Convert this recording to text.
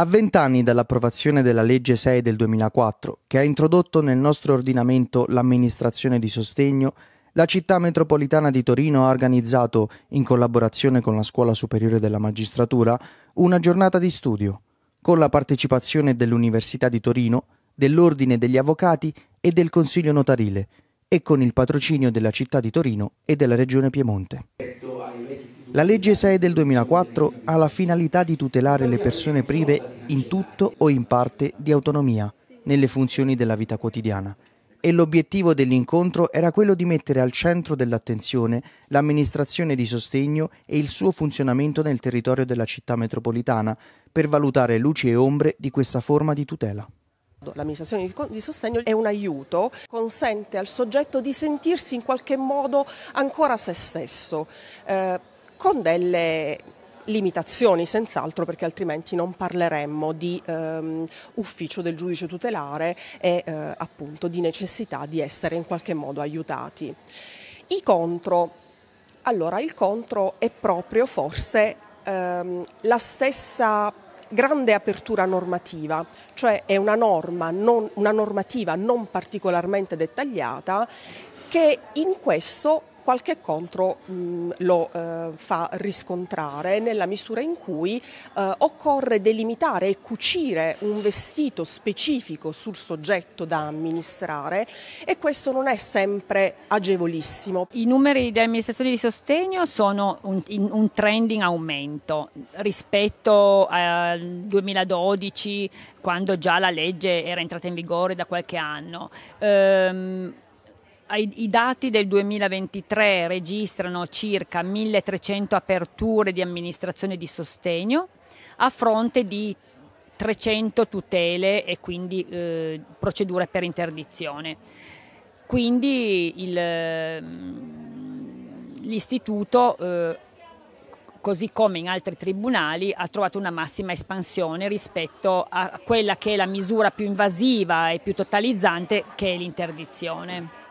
A vent'anni dall'approvazione della legge 6 del 2004, che ha introdotto nel nostro ordinamento l'amministrazione di sostegno, la città metropolitana di Torino ha organizzato, in collaborazione con la Scuola Superiore della Magistratura, una giornata di studio, con la partecipazione dell'Università di Torino, dell'Ordine degli Avvocati e del Consiglio Notarile, e con il patrocinio della città di Torino e della Regione Piemonte. La legge 6 del 2004 ha la finalità di tutelare le persone prive in tutto o in parte di autonomia nelle funzioni della vita quotidiana e l'obiettivo dell'incontro era quello di mettere al centro dell'attenzione l'amministrazione di sostegno e il suo funzionamento nel territorio della città metropolitana per valutare luci e ombre di questa forma di tutela. L'amministrazione di sostegno è un aiuto, consente al soggetto di sentirsi in qualche modo ancora se stesso. Eh, con delle limitazioni senz'altro perché altrimenti non parleremmo di ehm, ufficio del giudice tutelare e eh, appunto di necessità di essere in qualche modo aiutati. I contro. Allora, il contro è proprio forse ehm, la stessa grande apertura normativa, cioè è una, norma non, una normativa non particolarmente dettagliata che in questo qualche contro mh, lo eh, fa riscontrare nella misura in cui eh, occorre delimitare e cucire un vestito specifico sul soggetto da amministrare e questo non è sempre agevolissimo. I numeri delle amministrazioni di sostegno sono un, in, un trend in aumento rispetto al 2012 quando già la legge era entrata in vigore da qualche anno. Ehm, i dati del 2023 registrano circa 1300 aperture di amministrazione di sostegno a fronte di 300 tutele e quindi eh, procedure per interdizione. Quindi il, mm, l'istituto, eh, così come in altri tribunali, ha trovato una massima espansione rispetto a quella che è la misura più invasiva e più totalizzante che è l'interdizione.